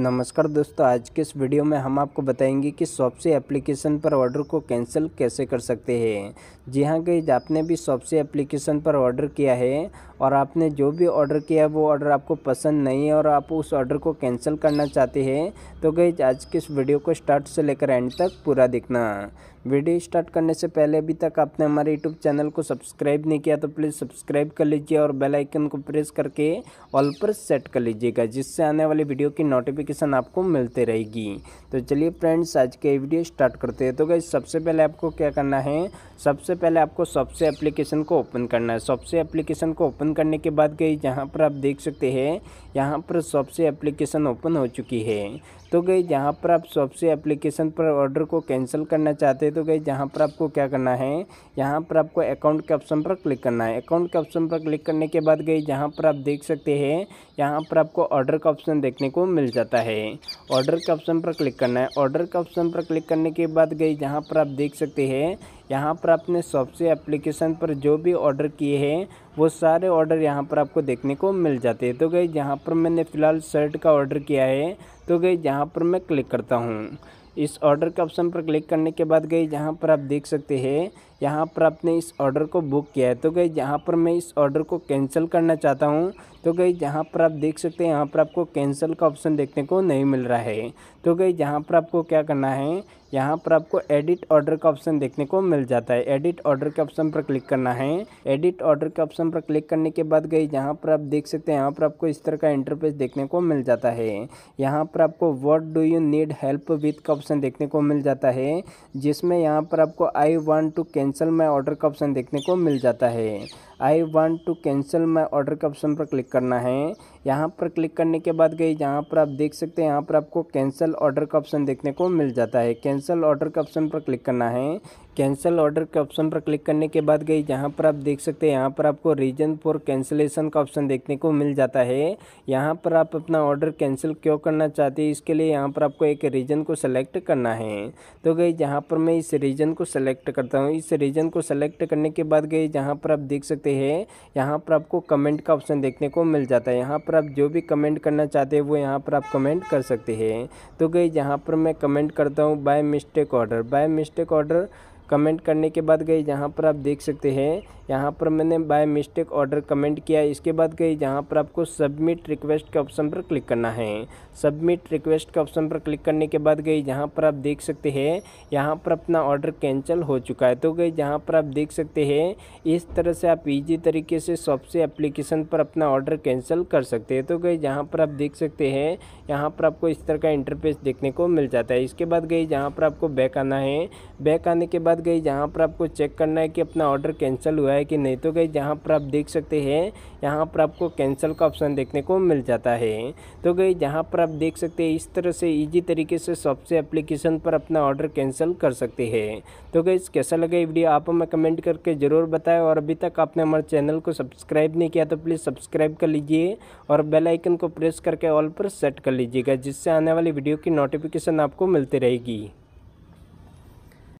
नमस्कार दोस्तों आज के इस वीडियो में हम आपको बताएंगे कि शॉपसी एप्लीकेशन पर ऑर्डर को कैंसिल कैसे कर सकते हैं जी हाँ गई आपने भी शॉपसी एप्लीकेशन पर ऑर्डर किया है और आपने जो भी ऑर्डर किया है वो ऑर्डर आपको पसंद नहीं है और आप उस ऑर्डर को कैंसिल करना चाहते हैं तो गई आज के इस वीडियो को स्टार्ट से लेकर एंड तक पूरा देखना वीडियो स्टार्ट करने से पहले अभी तक आपने हमारे यूट्यूब चैनल को सब्सक्राइब नहीं किया तो प्लीज़ सब्सक्राइब कर लीजिए और बेल आइकन को प्रेस करके ऑल पर सेट कर लीजिएगा जिससे आने वाली वीडियो की नोटिफिकेशन आपको मिलते रहेगी तो चलिए फ्रेंड्स आज के वीडियो स्टार्ट करते हैं तो गई सबसे पहले आपको क्या करना है सबसे पहले आपको सबसे एप्लीकेशन को ओपन करना है सबसे एप्लीकेशन को ओपन ओपन करने के बाद गई जहाँ पर आप देख सकते हैं यहाँ पर सबसे एप्लीकेशन ओपन हो चुकी है तो गई जहाँ पर आप सबसे एप्लीकेशन पर ऑर्डर को कैंसिल करना चाहते हैं तो गई जहाँ पर आपको क्या करना है यहाँ पर आपको अकाउंट के ऑप्शन पर क्लिक करना है अकाउंट के ऑप्शन पर क्लिक करने के बाद गई जहाँ पर आप देख सकते हैं यहाँ पर आपको ऑर्डर का ऑप्शन देखने को मिल जाता है ऑर्डर के ऑप्शन पर क्लिक करना है ऑर्डर के ऑप्शन पर क्लिक करने के बाद गई जहाँ पर आप देख सकते हैं यहाँ पर आपने शॉप एप्लीकेशन पर जो भी ऑर्डर किए हैं वो सारे ऑर्डर यहाँ पर आपको देखने को मिल जाते हैं तो गई जहाँ पर मैंने फ़िलहाल शर्ट का ऑर्डर किया है तो गई जहाँ पर मैं क्लिक करता हूँ इस ऑर्डर के ऑप्शन पर क्लिक करने के बाद गई जहाँ पर आप देख सकते हैं यहाँ पर आपने इस ऑर्डर को बुक किया है तो गई यहाँ पर मैं इस ऑर्डर को कैंसिल करना चाहता हूँ तो गई जहाँ पर आप देख सकते हैं यहाँ पर आपको कैंसिल का ऑप्शन देखने को नहीं मिल रहा है तो गई जहाँ पर आपको क्या करना है यहाँ पर आपको एडिट ऑर्डर का ऑप्शन देखने को मिल जाता है एडिट ऑर्डर के ऑप्शन पर क्लिक करना है एडिट ऑर्डर के ऑप्शन पर क्लिक करने के बाद गई जहाँ पर आप देख सकते हैं यहाँ पर आपको इस तरह का इंटरफेस देखने को मिल जाता है यहाँ पर आपको what do you need help with का ऑप्शन देखने को मिल जाता है जिसमें यहाँ पर आपको I want to cancel cancel my order का ऑप्शन देखने को मिल जाता है I want to cancel my order के ऑप्शन पर क्लिक करना है यहाँ पर क्लिक करने के बाद गई जहाँ पर आप देख सकते हैं यहाँ पर आपको कैंसिल ऑर्डर का ऑप्शन देखने को मिल जाता है कैंसिल ऑर्डर के ऑप्शन पर क्लिक करना है कैंसिल ऑर्डर के ऑप्शन पर क्लिक करने के बाद गई यहाँ पर आप देख सकते हैं यहाँ पर आपको रीजन फॉर कैंसिलेशन का ऑप्शन देखने को मिल जाता है यहाँ पर आप अपना ऑर्डर कैंसिल क्यों करना चाहते हैं इसके लिए यहाँ पर आपको एक रीजन को सेलेक्ट करना है तो गई जहाँ पर मैं इस रीजन को सेलेक्ट करता हूँ इस रीजन को सेलेक्ट करने के बाद गई जहाँ पर आप देख सकते हैं यहाँ पर आपको कमेंट का ऑप्शन तो देखने को मिल जाता है यहाँ पर आप जो भी कमेंट करना चाहते हैं वो यहाँ पर आप कमेंट कर सकते हैं तो गई जहाँ पर मैं कमेंट करता हूँ by mistake order by mistake order comment करने के बाद गई जहाँ पर आप देख सकते हैं यहाँ पर मैंने बाय मिस्टेक ऑर्डर कमेंट किया इसके बाद गई जहाँ पर आपको सबमिट रिक्वेस्ट के ऑप्शन पर क्लिक करना है सबमिट रिक्वेस्ट के ऑप्शन पर क्लिक करने के बाद गई जहाँ पर आप देख सकते हैं यहाँ पर अपना ऑर्डर कैंसिल हो चुका है तो गई जहाँ पर आप देख सकते हैं इस तरह से आप ईजी तरीके से से एप्लीकेशन पर अपना ऑर्डर कैंसिल कर सकते हैं तो गई जहाँ पर आप देख सकते हैं यहाँ पर आपको इस तरह का इंटरफेस देखने को मिल जाता है इसके बाद गई जहाँ पर आपको बैक आना है बैक आने के बाद बाद गई जहाँ पर आपको चेक करना है कि अपना ऑर्डर कैंसिल हुआ है कि नहीं तो गई जहाँ पर आप देख सकते हैं यहाँ पर आपको कैंसिल का ऑप्शन देखने को मिल जाता है तो गई जहाँ पर आप देख सकते हैं इस तरह से ईजी तरीके से सबसे एप्लीकेशन पर अपना ऑर्डर कैंसिल कर सकते हैं तो गई कैसा लगा वीडियो आप हमें कमेंट करके ज़रूर बताएं और अभी तक आपने हमारे चैनल को सब्सक्राइब नहीं किया तो प्लीज़ सब्सक्राइब कर लीजिए और बेल आइकन को प्रेस करके ऑल पर सेट कर लीजिएगा जिससे आने वाली वीडियो की नोटिफिकेशन आपको मिलती रहेगी